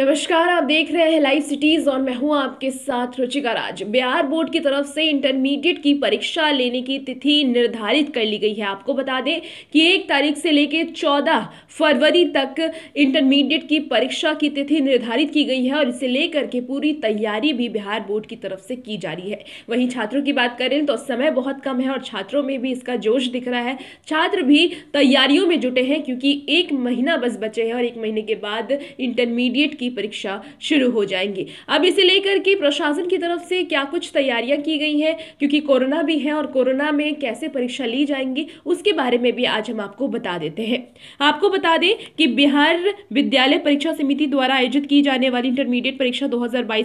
नमस्कार आप देख रहे हैं लाइव सिटीज और मैं हूं आपके साथ रुचिका राज बिहार बोर्ड की तरफ से इंटरमीडिएट की परीक्षा लेने की तिथि निर्धारित कर ली गई है आपको बता दें कि एक तारीख से लेकर चौदह फरवरी तक इंटरमीडिएट की परीक्षा की तिथि निर्धारित की गई है और इसे लेकर के पूरी तैयारी भी बिहार बोर्ड की तरफ से की जा रही है वहीं छात्रों की बात करें तो समय बहुत कम है और छात्रों में भी इसका जोश दिख रहा है छात्र भी तैयारियों में जुटे हैं क्योंकि एक महीना बस बचे हैं और एक महीने के बाद इंटरमीडिएट की की परीक्षा शुरू हो जाएंगी अब इसे लेकर के प्रशासन की तरफ से क्या कुछ तैयारियां की गई हैं क्योंकि कोरोना भी है और कोरोना में कैसे परीक्षा ली जाएंगी उसके बारे में भी आज हम आपको बता देते हैं आपको बता दें कि बिहार विद्यालय परीक्षा समिति द्वारा आयोजित की जाने वाली इंटरमीडिएट परीक्षा दो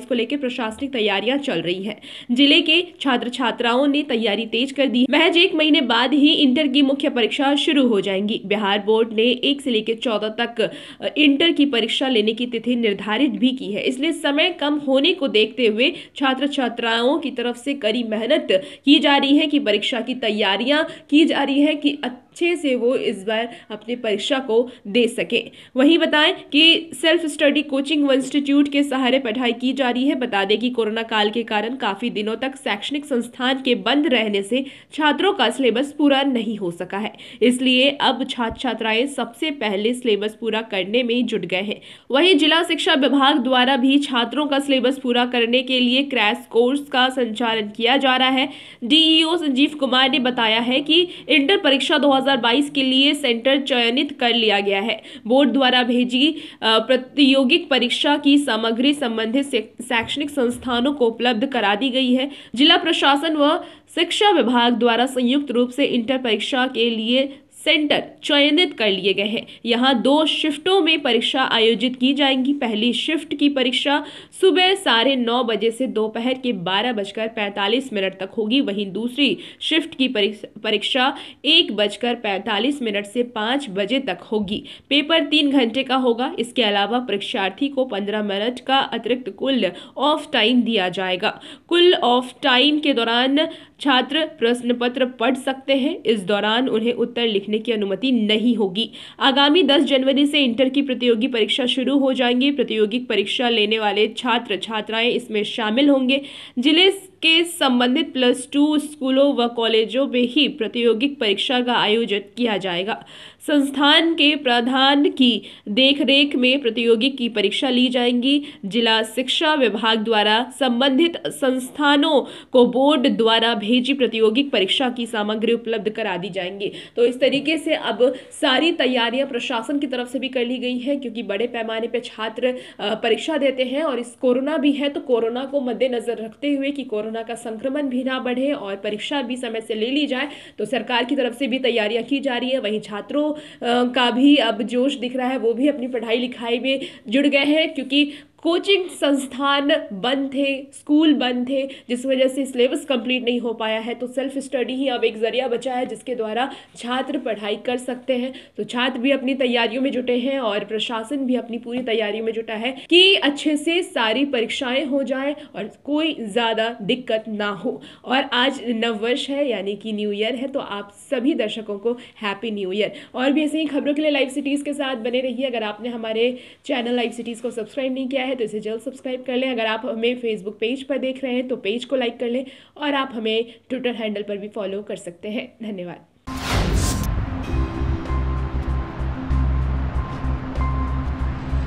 को लेकर प्रशासनिक तैयारियां चल रही है जिले के छात्र छात्राओं ने तैयारी तेज कर दी महज एक महीने बाद ही इंटर की मुख्य परीक्षा शुरू हो जाएंगी बिहार बोर्ड ने एक से लेकर चौदह तक इंटर की परीक्षा लेने की तिथि निर्धारित निर्धारित भी की है इसलिए समय कम होने को देखते हुए छात्र छात्राओं की तरफ से कड़ी मेहनत की जा रही है कि परीक्षा की तैयारियां की जा रही है कि अच्छे से वो इस बार अपनी परीक्षा को दे सके वहीं बताएं कि सेल्फ स्टडी कोचिंग व इंस्टीट्यूट के सहारे पढ़ाई की जा रही है बता दें कि कोरोना काल के कारण काफ़ी दिनों तक शैक्षणिक संस्थान के बंद रहने से छात्रों का सिलेबस पूरा नहीं हो सका है इसलिए अब छात्र छात्राएं सबसे पहले सिलेबस पूरा करने में जुट गए हैं वहीं जिला शिक्षा विभाग द्वारा भी छात्रों का सिलेबस पूरा करने के लिए क्रैश कोर्स का संचालन किया जा रहा है डीईओ e संजीव कुमार ने बताया है कि इंटर परीक्षा दो 2022 के लिए सेंटर चयनित कर लिया गया है बोर्ड द्वारा भेजी प्रतियोगिक परीक्षा की सामग्री संबंधित शैक्षणिक संस्थानों को उपलब्ध करा दी गई है जिला प्रशासन व शिक्षा विभाग द्वारा संयुक्त रूप से इंटर परीक्षा के लिए सेंटर चयनित कर लिए गए हैं यहाँ दो शिफ्टों में परीक्षा आयोजित की जाएंगी पहली शिफ्ट की परीक्षा सुबह साढ़े नौ बजे से दोपहर के बारह बजकर पैंतालीस मिनट तक होगी वहीं दूसरी शिफ्ट की परीक्षा एक बजकर पैंतालीस मिनट से पाँच बजे तक होगी पेपर तीन घंटे का होगा इसके अलावा परीक्षार्थी को पंद्रह मिनट का अतिरिक्त कुल ऑफ टाइम दिया जाएगा कुल ऑफ टाइम के दौरान छात्र प्रश्न पत्र पढ़ सकते हैं इस दौरान उन्हें उत्तर लिखने बैठने की अनुमति नहीं होगी आगामी दस जनवरी से इंटर की प्रतियोगी परीक्षा शुरू हो जाएंगी प्रतियोगिक परीक्षा लेने वाले छात्र छात्राएं इसमें शामिल होंगे जिले के संबंधित प्लस टू स्कूलों व कॉलेजों में ही प्रतियोगिक परीक्षा का आयोजन किया जाएगा संस्थान के प्रधान की देखरेख में प्रतियोगी की परीक्षा ली जाएंगी जिला शिक्षा विभाग द्वारा संबंधित संस्थानों को बोर्ड द्वारा भेजी प्रतियोगिक परीक्षा की सामग्री उपलब्ध करा दी जाएंगी तो इस तरीके से अब सारी तैयारियां प्रशासन की तरफ से भी कर ली गई हैं क्योंकि बड़े पैमाने पर छात्र परीक्षा देते हैं और इस कोरोना भी है तो कोरोना को मद्देनजर रखते हुए कि कोरोना का संक्रमण भी ना बढ़े और परीक्षा भी समय से ले ली जाए तो सरकार की तरफ से भी तैयारियां की जा रही है वहीं छात्रों का भी अब जोश दिख रहा है वो भी अपनी पढ़ाई लिखाई में जुड़ गए हैं क्योंकि कोचिंग संस्थान बंद थे स्कूल बंद थे जिस वजह से सिलेबस कंप्लीट नहीं हो पाया है तो सेल्फ स्टडी ही अब एक ज़रिया बचा है जिसके द्वारा छात्र पढ़ाई कर सकते हैं तो छात्र भी अपनी तैयारियों में जुटे हैं और प्रशासन भी अपनी पूरी तैयारी में जुटा है कि अच्छे से सारी परीक्षाएं हो जाए और कोई ज़्यादा दिक्कत ना हो और आज नववर्ष है यानी कि न्यू ईयर है तो आप सभी दर्शकों को हैप्पी न्यू ईयर और भी ऐसी ही खबरों के लिए लाइव सिटीज़ के साथ बने रहिए अगर आपने हमारे चैनल लाइव सिटीज़ को सब्सक्राइब नहीं किया है है तो इसे जल्द सब्सक्राइब कर लें अगर आप हमें फेसबुक पेज पर देख रहे हैं तो पेज को लाइक कर लें और आप हमें ट्विटर हैंडल पर भी फॉलो कर सकते हैं धन्यवाद